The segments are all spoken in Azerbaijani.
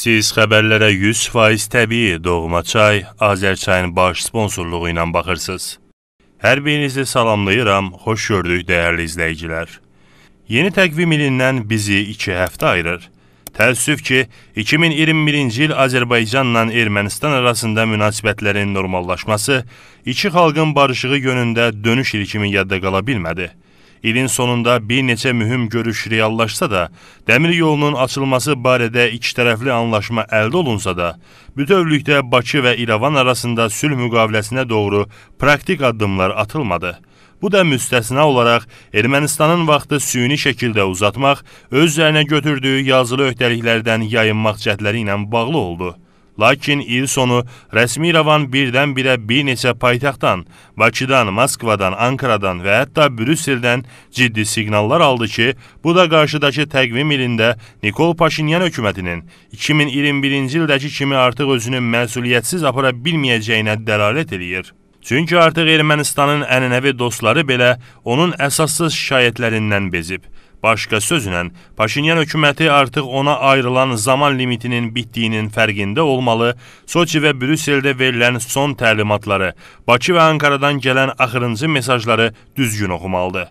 Siz xəbərlərə 100% təbii Doğma Çay Azərçayın baş sponsorluğu ilə baxırsınız. Hər birinizi salamlayıram, xoş gördük dəyərli izləyicilər. Yeni təqvim ilindən bizi 2 həftə ayırır. Təəssüf ki, 2021-ci il Azərbaycanla Ermənistan arasında münasibətlərin normallaşması iki xalqın barışığı yönündə dönüş ili kimi yadda qala bilmədi ilin sonunda bir neçə mühüm görüş reallaşsa da, dəmir yolunun açılması barədə ikitərəfli anlaşma əldə olunsa da, bütövlükdə Bakı və İrəvan arasında sülh müqaviləsinə doğru praktik addımlar atılmadı. Bu da müstəsna olaraq Ermənistanın vaxtı süni şəkildə uzatmaq, öz üzərinə götürdüyü yazılı öhdəliklərdən yayınmaq cəhdləri ilə bağlı oldu. Lakin il sonu rəsmi İrəvan birdən-birə bir neçə paytaxtdan, Bakıdan, Moskvadan, Ankaradan və hətta Brüsseldən ciddi siqnallar aldı ki, bu da qarşıdakı təqvim ilində Nikol Paşinyan hökumətinin 2021-ci ildəki kimi artıq özünü məsuliyyətsiz apara bilməyəcəyinə dəlalət eləyir. Çünki artıq Ermənistanın ənənəvi dostları belə onun əsassız şikayətlərindən bezib. Başqa sözlə, Paşinyan hökuməti artıq ona ayrılan zaman limitinin bitdiyinin fərqində olmalı, Soçi və Brüsseldə verilən son təlimatları, Bakı və Ankaradan gələn axırıncı mesajları düzgün oxumalıdır.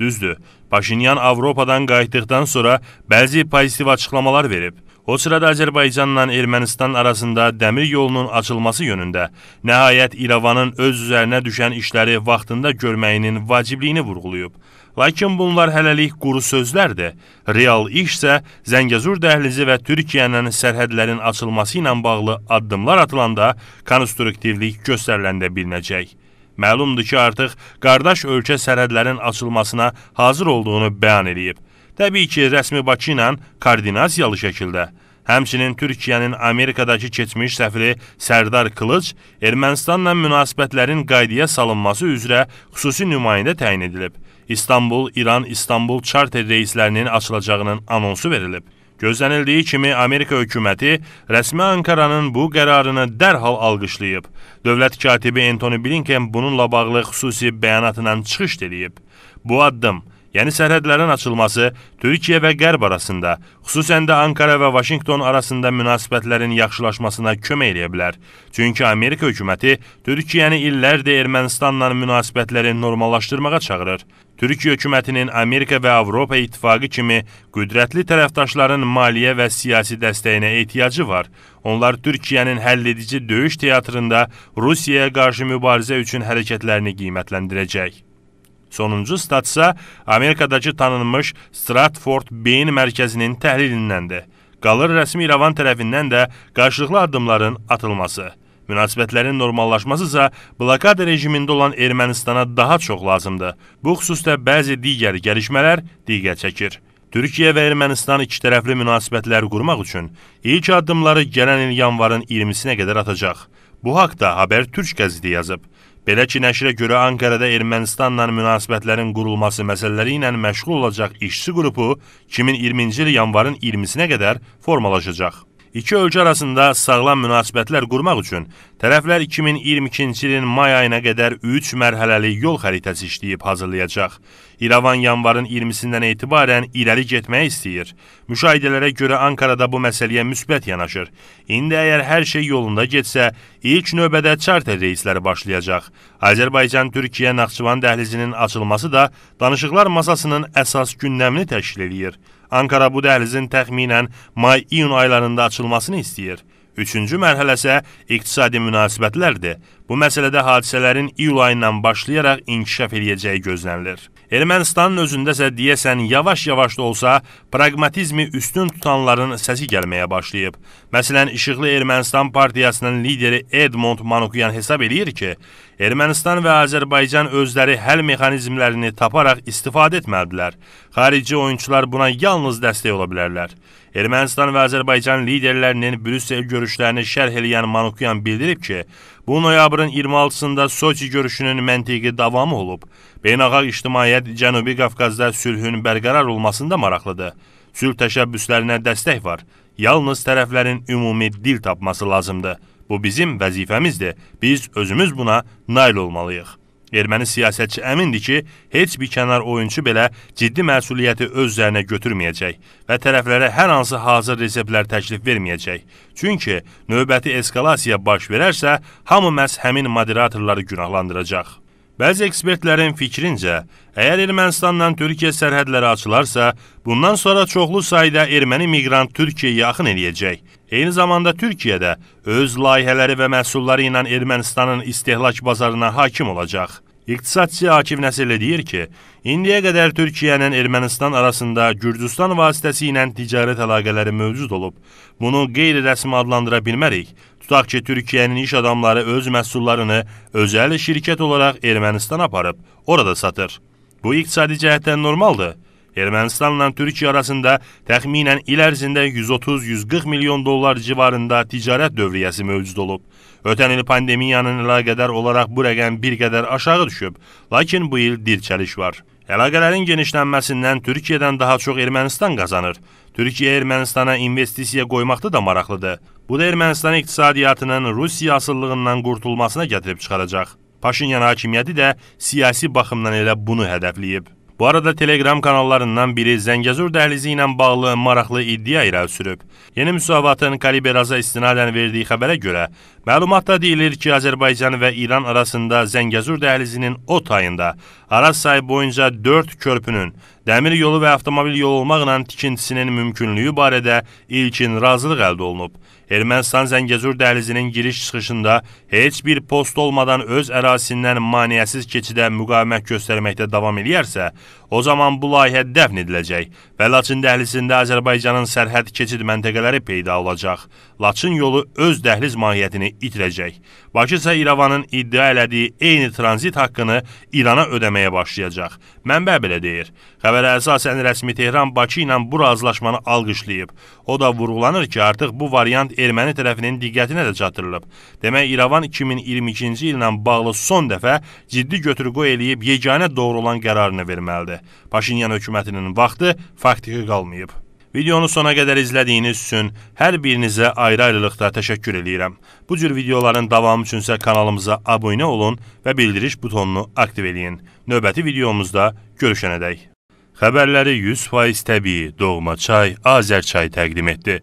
Düzdür, Paşinyan Avropadan qayıtdıqdan sonra bəzi pozitiv açıqlamalar verib. O sırada Azərbaycanla Ermənistan arasında dəmir yolunun açılması yönündə nəhayət İrəvanın öz üzərinə düşən işləri vaxtında görməyinin vacibliyini vurğulayıb. Lakin bunlar hələlik quru sözlərdir. Real iş isə Zəngəzur dəhlizi və Türkiyənin sərhədlərin açılması ilə bağlı addımlar atılanda konstruktivlik göstəriləndə bilinəcək. Məlumdur ki, artıq qardaş ölkə sərhədlərin açılmasına hazır olduğunu bəyan edib. Təbii ki, rəsmi Bakı ilə koordinasiyalı şəkildə. Həmçinin Türkiyənin Amerikadakı keçmiş səfiri Sərdar Kılıç Ermənistanla münasibətlərin qaydaya salınması üzrə xüsusi nümayəndə təyin edilib. İstanbul-İran İstanbul Çarter reyslərinin açılacağının anonsu verilib. Gözlənildiyi kimi Amerika hökuməti rəsmi Ankaranın bu qərarını dərhal alqışlayıb. Dövlət katibi Antony Blinken bununla bağlı xüsusi bəyanatla çıxış edib. Bu addım yəni sərhədlərin açılması Türkiyə və Qərb arasında, xüsusən də Ankara və Vaşinqton arasında münasibətlərin yaxşılaşmasına kömək edə bilər. Çünki Amerika hökuməti Türkiyəni illərdir Ermənistanla münasibətləri normallaşdırmağa çağırır. Türkiyə hökumətinin Amerika və Avropa İttifaqı kimi qüdrətli tərəfdaşların maliyyə və siyasi dəstəyinə ehtiyacı var. Onlar Türkiyənin həlledici döyüş teatrında Rusiyaya qarşı mübarizə üçün hərəkətlərini qiymətləndirəcək. Sonuncu statsa Amerikadakı tanınmış Stratford Beyin Mərkəzinin təhlilindəndir. Qalır rəsmi İrəvan tərəfindən də qarşılıqlı addımların atılması. Münasibətlərin normallaşması isə blokada rejimində olan Ermənistana daha çox lazımdır. Bu xüsusda bəzi digər gəlişmələr diqqət çəkir. Türkiyə və Ermənistan ikitərəfli münasibətlər qurmaq üçün ilk addımları gələn il yanvarın 20-sinə qədər atacaq. Bu haqda Haber Türk qəzeti yazıb. Belə ki, nəşrə görə Ankarada Ermənistanla münasibətlərin qurulması məsələləri ilə məşğul olacaq işçi qrupu 2020-ci il yanvarın 20-sinə qədər formalaşacaq. İki ölkə arasında sağlam münasibətlər qurmaq üçün tərəflər 2022-ci ilin may ayına qədər 3 mərhələli yol xəritəsi işləyib hazırlayacaq. İrəvan yanvarın 20-sindən etibarən irəli getmək istəyir. Müşahidələrə görə Ankarada bu məsələyə müsbət yanaşır. İndi əgər hər şey yolunda getsə, ilk növbədə charter reysləri başlayacaq. Azərbaycan-Türkiyə Naxçıvan dəhlizinin açılması da danışıqlar masasının əsas gündəmini təşkil edir. Ankara bu dəhlizin təxminən may-iyun aylarında açılmasını istəyir. Üçüncü mərhələ isə iqtisadi münasibətlərdir. Bu məsələdə hadisələrin iyul ayından başlayaraq inkişaf edəcəyi gözlənilir. Ermənistanın özündəsə deyəsən yavaş-yavaş da olsa praqmatizmi üstün tutanların səsi gəlməyə başlayıb. Məsələn, İşıqlı Ermənistan partiyasının lideri Edmond Manukyan hesab eləyir ki, Ermənistan və Azərbaycan özləri həll mexanizmlərini taparaq istifadə etməlidirlər. Xarici oyunçular buna yalnız dəstək ola bilərlər. Ermənistan və Azərbaycan liderlərinin Brüssel görüşlərini şərh eləyən Manukyan bildirib ki, bu noyabrın 26-sında Soçi görüşünün məntiqi davamı olub. Beynəlxalq ictimaiyyət Cənubi Qafqazda sülhün bərqərar olmasında maraqlıdır. Sülh təşəbbüslərinə dəstək var. Yalnız tərəflərin ümumi dil tapması lazımdır. Bu bizim vəzifəmizdir. Biz özümüz buna nail olmalıyıq. Erməni siyasətçi əmindir ki, heç bir kənar oyunçu belə ciddi məsuliyyəti öz üzərinə götürməyəcək və tərəflərə hər hansı hazır reseptlər təklif verməyəcək. Çünki növbəti eskalasiyaya baş verərsə, hamı məhz həmin moderatorları günahlandıracaq. Bəzi ekspertlərin fikrincə, əgər Ermənistanla Türkiyə sərhədləri açılarsa, bundan sonra çoxlu sayda erməni miqrant Türkiyəyə yaxın eləyəcək. Eyni zamanda Türkiyə də öz layihələri və məhsulları ilə Ermənistanın istehlak bazarına hakim olacaq. İqtisadçı Akif Nəsirli deyir ki, indiyə qədər Türkiyənin Ermənistan arasında Gürcüstan vasitəsilə ticarət əlaqələri mövcud olub. Bunu qeyri-rəsmi adlandıra bilmərik. Tutaq ki, Türkiyənin iş adamları öz məhsullarını özəl şirkət olaraq Ermənistan aparıb, orada satır. Bu iqtisadi cəhətdən normaldır. Ermənistanla Türkiyə arasında təxminən il ərzində 130-140 milyon dollar civarında ticarət dövriyyəsi mövcud olub. Ötən il pandemiyanın əlaqədar olaraq bu rəqəm bir qədər aşağı düşüb, lakin bu il dirçəliş var. Əlaqələrin genişlənməsindən Türkiyədən daha çox Ermənistan qazanır. Türkiyə Ermənistana investisiya qoymaqda da maraqlıdır. Bu da Ermənistan iqtisadiyyatının Rusiya asıllığından qurtulmasına gətirib çıxaracaq. Paşinyan hakimiyyəti də siyasi baxımdan elə bunu hədəfləyib. Bu arada Telegram kanallarından biri Zəngəzur dəhlizi ilə bağlı maraqlı iddia irəli sürüb. Yeni müsavatın Kaliberaza istinadən verdiyi xəbərə görə, məlumatda deyilir ki, Azərbaycan və İran arasında Zəngəzur dəhlizinin o tayında Araz sayı boyunca 4 körpünün, dəmir yolu və avtomobil yolu olmaqla tikintisinin mümkünlüyü barədə ilkin razılıq əldə olunub. Ermənistan Zəngəzur dəhlizinin giriş-çıxışında heç bir post olmadan öz ərazisindən maneəsiz keçidə müqavimət göstərməkdə davam edərsə, o zaman bu layihə dəfn ediləcək və Laçın dəhlizində Azərbaycanın sərhəd keçid məntəqələri peyda olacaq. Laçın yolu öz dəhliz mahiyyətini itirəcək. Bakı isə İrəvanın iddia elədiyi eyni tranzit haqqını İrana ödəməyə başlayacaq. Mənbə belə deyir. Xəbərə əsasən rəsmi Tehran Bakı ilə bu razılaşmanı alqışlayıb. O da vurğulanır ki, artıq bu variant erməni tərəfinin diqqətinə də çatdırılıb. Demək, İrəvan 2022-ci illə bağlı son dəfə ciddi götür-qoy eləyib yeganə doğru olan qərarını verməlidir. Paşinyan hökumətinin vaxtı faktiki qalmayıb. Videonu sona qədər izlədiyiniz üçün hər birinizə ayrı-ayrılıqda təşəkkür eləyirəm. Bu cür videoların davamı üçünsə kanalımıza abunə olun və bildiriş butonunu aktiv eləyin. Növbəti videomuzda görüşənədək. Xəbərləri 100% təbii Doğma Çay Azərçay təqdim etdi.